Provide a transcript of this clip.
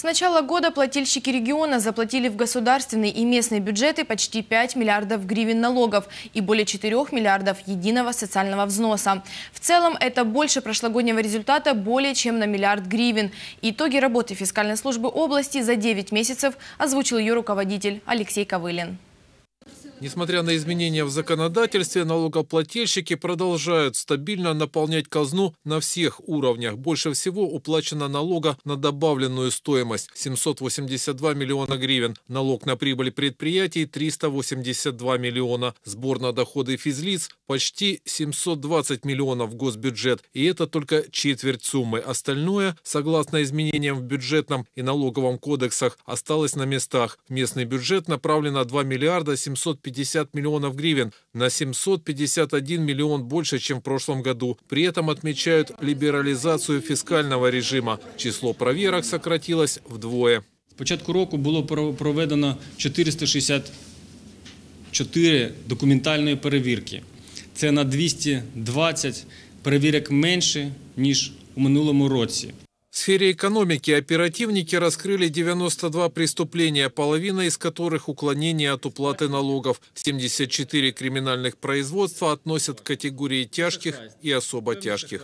С начала года плательщики региона заплатили в государственные и местные бюджеты почти 5 миллиардов гривен налогов и более 4 миллиардов единого социального взноса. В целом это больше прошлогоднего результата более чем на миллиард гривен. Итоги работы фискальной службы области за 9 месяцев озвучил ее руководитель Алексей Ковылин. Несмотря на изменения в законодательстве, налогоплательщики продолжают стабильно наполнять казну на всех уровнях. Больше всего уплачено налога на добавленную стоимость – 782 миллиона гривен, налог на прибыль предприятий – 382 миллиона, сбор на доходы физлиц – почти 720 миллионов в госбюджет. И это только четверть суммы. Остальное, согласно изменениям в бюджетном и налоговом кодексах, осталось на местах. В местный бюджет направлено 2 миллиарда 750 50 миллионов гривен, на 751 миллион больше, чем в прошлом году. При этом отмечают либерализацию фискального режима. Число проверок сократилось вдвое. З початку року было проведено 464 документальные проверки. Це на 220 проверок меньше, ніж в прошлом году. В сфере экономики оперативники раскрыли 92 преступления, половина из которых уклонение от уплаты налогов. 74 криминальных производства относят к категории тяжких и особо тяжких.